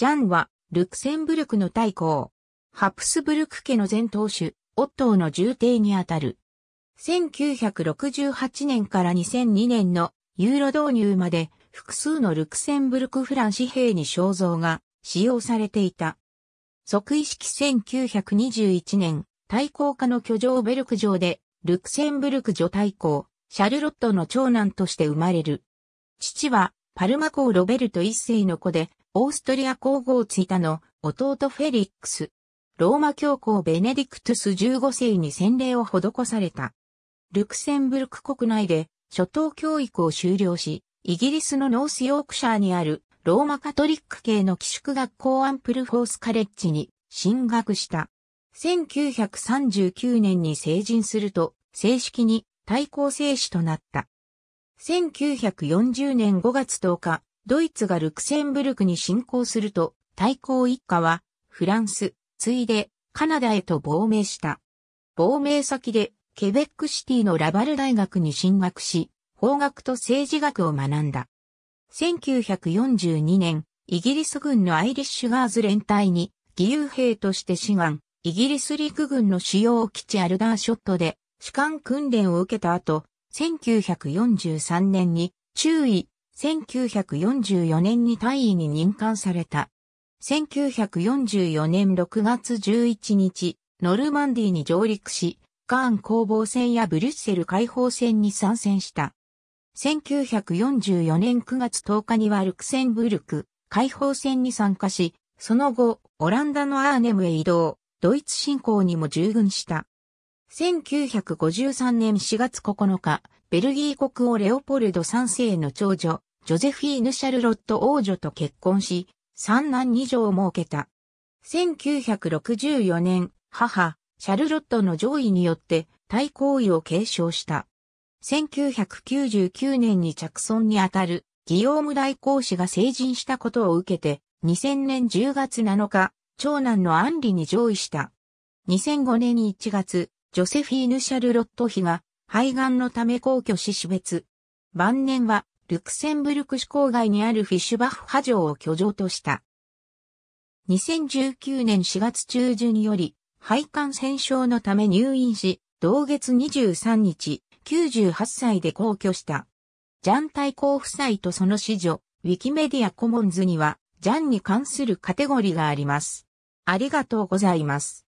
ジャンは、ルクセンブルクの大公、ハプスブルク家の前頭主、オットーの重帝にあたる。1968年から2002年のユーロ導入まで複数のルクセンブルクフラン紙幣に肖像が使用されていた。即位式1921年、大公家の居城ベルク城で、ルクセンブルク女大公、シャルロットの長男として生まれる。父は、パルマ公ロベルト一世の子で、オーストリア皇后ツィタの弟フェリックス。ローマ教皇ベネディクトゥス15世に洗礼を施された。ルクセンブルク国内で初等教育を修了し、イギリスのノースヨークシャーにあるローマカトリック系の寄宿学校アンプルフォースカレッジに進学した。1939年に成人すると正式に対抗生死となった。1940年5月10日、ドイツがルクセンブルクに侵攻すると、対抗一家は、フランス、ついで、カナダへと亡命した。亡命先で、ケベックシティのラバル大学に進学し、法学と政治学を学んだ。1942年、イギリス軍のアイリッシュガーズ連隊に、義勇兵として志願、イギリス陸軍の主要基地アルダーショットで、士官訓練を受けた後、1943年に、中尉1944年に大尉に任官された。1944年6月11日、ノルマンディに上陸し、カーン攻防戦やブリュッセル解放戦に参戦した。1944年9月10日にはルクセンブルク解放戦に参加し、その後、オランダのアーネムへ移動、ドイツ侵攻にも従軍した。1953年4月9日、ベルギー国王レオポルド3世の長女、ジョゼフィーヌ・シャルロット王女と結婚し、三男二女を設けた。1964年、母、シャルロットの上位によって、対抗位を継承した。1999年に着村にあたる、ギオーム大公子が成人したことを受けて、2000年10月7日、長男のアンリに上位した。2005年1月、ジョセフィーヌ・シャルロット妃が、肺がんのため皇居死別。晩年は、ルクセンブルク市郊外にあるフィッシュバッハ城を居城とした。2019年4月中旬より、肺管戦症のため入院し、同月23日、98歳で皇居した。ジャン対抗夫妻とその子女、ウィキメディアコモンズには、ジャンに関するカテゴリーがあります。ありがとうございます。